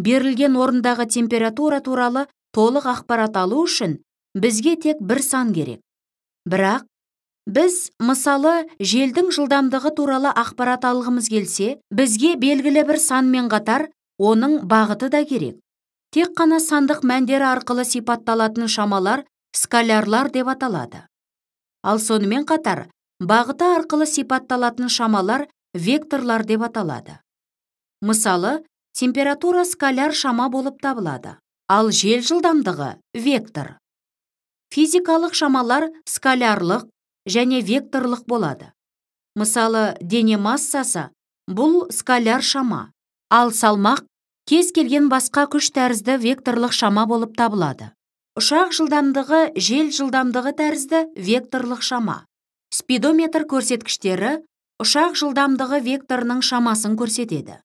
берілген орындағы температура туралы толық ақпарат алу үшін бізге тек бір сан керек бірақ біз мысалы желдің жылдамдығы туралы ақпарат алғымыз келсе бізге белгілі бір санмен қатар оның бағыты да керек тек қана сандық мәндері арқылы сипатталатын шамалар скалярлар деп аталады ал сонымен қатар бағыты арқылы сипатталатын шамалар векторлар деп аталады мысалы температура скаляр шама болып табылады ал жел жылдамдығы вектор физикалық шамалар скалярлық және векторлық болады мысалы дене массасы бұл скаляр шама ал салмақ кез келген басқа күш тәрізді векторлық шама болып табылады ұшақ жылдамдығы жел жылдамдығы тәрізді векторлық шама спидометр көрсеткіштері ұшақ жылдамдығы векторының шамасын көрсетеді